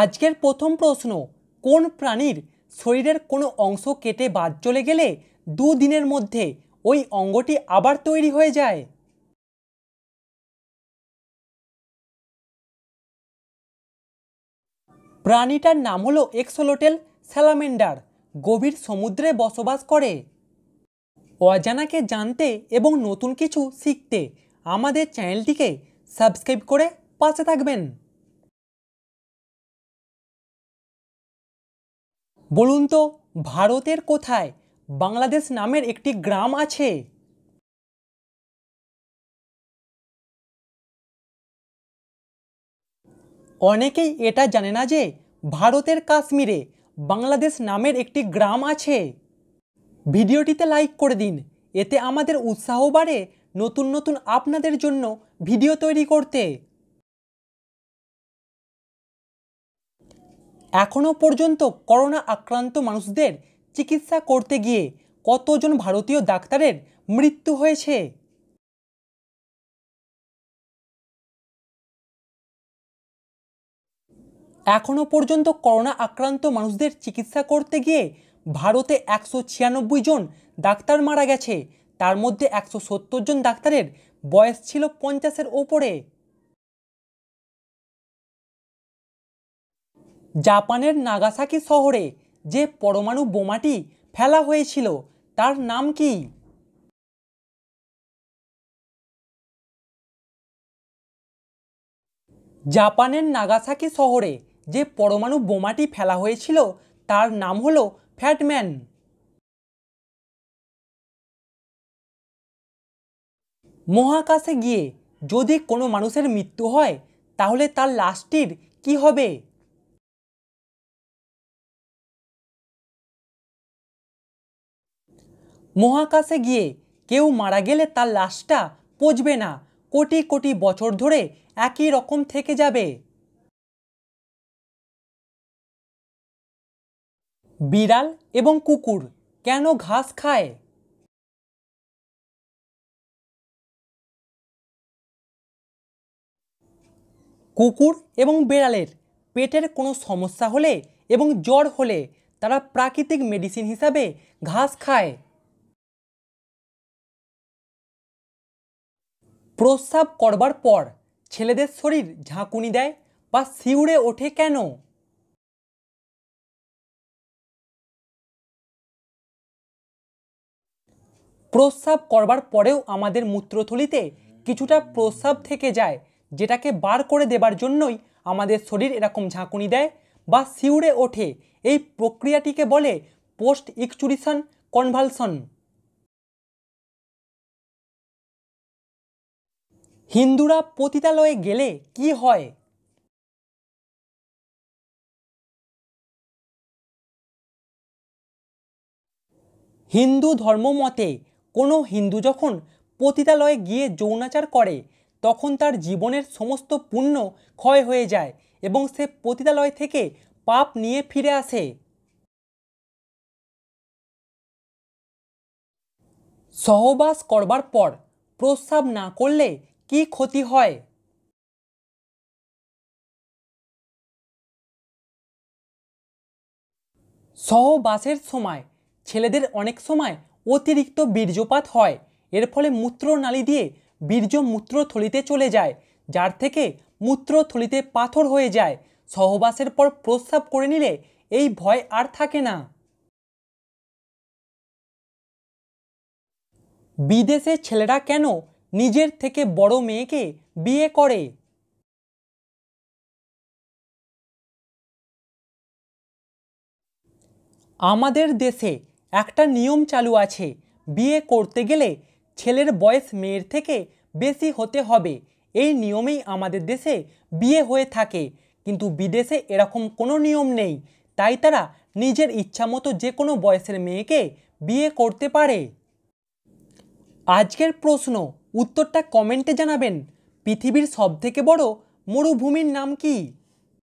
আজকের প্রথম প্রশ্ন কোন প্রাণীর শরীরের কোনো অংশ কেটে বাদ চলে গেলে দুদিনের মধ্যে ওই অঙ্গটি আবার তৈরি হয়ে যায় প্রাণীটার নাম হলো এক্সোলোটেল স্যালামেন্ডার গভীর সমুদ্রে বসবাস করে অজানাকে জানতে এবং নতুন কিছু শিখতে আমাদের চ্যানেলটিকে সাবস্ক্রাইব করে পাশে থাকবেন বলুন তো ভারতের কোথায় বাংলাদেশ নামের একটি গ্রাম আছে অনেকেই এটা জানে না যে ভারতের কাশ্মীরে বাংলাদেশ নামের একটি গ্রাম আছে ভিডিওটিতে লাইক করে দিন এতে আমাদের উৎসাহ বাড়ে নতুন নতুন আপনাদের জন্য ভিডিও তৈরি করতে এখনও পর্যন্ত করোনা আক্রান্ত মানুষদের চিকিৎসা করতে গিয়ে কতজন ভারতীয় ডাক্তারের মৃত্যু হয়েছে এখনও পর্যন্ত করোনা আক্রান্ত মানুষদের চিকিৎসা করতে গিয়ে ভারতে একশো ছিয়ানব্বই জন ডাক্তার মারা গেছে তার মধ্যে একশো সত্তর জন ডাক্তারের বয়স ছিল পঞ্চাশের ওপরে জাপানের নাগাসাকি শহরে যে পরমাণু বোমাটি ফেলা হয়েছিল তার নাম কি জাপানের নাগাসাকি শহরে যে পরমাণু বোমাটি ফেলা হয়েছিল তার নাম হলো ফ্যাটম্যান মহাকাশে গিয়ে যদি কোনো মানুষের মৃত্যু হয় তাহলে তার লাশটির কি হবে মহাকাশে গিয়ে কেউ মারা গেলে তার লাশটা পচবে না কোটি কোটি বছর ধরে একই রকম থেকে যাবে বিড়াল এবং কুকুর কেন ঘাস খায় কুকুর এবং বিড়ালের পেটের কোনো সমস্যা হলে এবং জ্বর হলে তারা প্রাকৃতিক মেডিসিন হিসাবে ঘাস খায় প্রস্রাব করবার পর ছেলেদের শরীর ঝাঁকুনি দেয় বা শিউড়ে ওঠে কেন প্রস্রাব করবার পরেও আমাদের মূত্রথলিতে কিছুটা প্রস্রাব থেকে যায় যেটাকে বার করে দেবার জন্যই আমাদের শরীর এরকম ঝাঁকুনি দেয় বা শিউড়ে ওঠে এই প্রক্রিয়াটিকে বলে পোস্ট ইকচুরিশন কনভালশন হিন্দুরা পতিতালয়ে গেলে কি হয় হিন্দু ধর্ম মতে কোনো হিন্দু যখন পতিতালয়ে গিয়ে যৌনাচার করে তখন তার জীবনের সমস্ত পুণ্য ক্ষয় হয়ে যায় এবং সে পতিতালয় থেকে পাপ নিয়ে ফিরে আসে সহবাস করবার পর প্রস্রাব না করলে কি ক্ষতি হয় সহবাসের সময় ছেলেদের অনেক সময় অতিরিক্ত বীর্যপাত হয় এর ফলে মূত্রনালী দিয়ে বীর্য মূত্রথলিতে চলে যায় যার থেকে মূত্রথলিতে পাথর হয়ে যায় সহবাসের পর প্রস্রাব করে নিলে এই ভয় আর থাকে না বিদেশে ছেলেরা কেন নিজের থেকে বড় মেয়েকে বিয়ে করে আমাদের দেশে একটা নিয়ম চালু আছে বিয়ে করতে গেলে ছেলের বয়স মেয়ের থেকে বেশি হতে হবে এই নিয়মেই আমাদের দেশে বিয়ে হয়ে থাকে কিন্তু বিদেশে এরকম কোনো নিয়ম নেই তাই তারা নিজের ইচ্ছা মতো যে কোনো বয়সের মেয়েকে বিয়ে করতে পারে আজকের প্রশ্ন উত্তরটা কমেন্টে জানাবেন পৃথিবীর সবথেকে বড় মরুভূমির নাম কী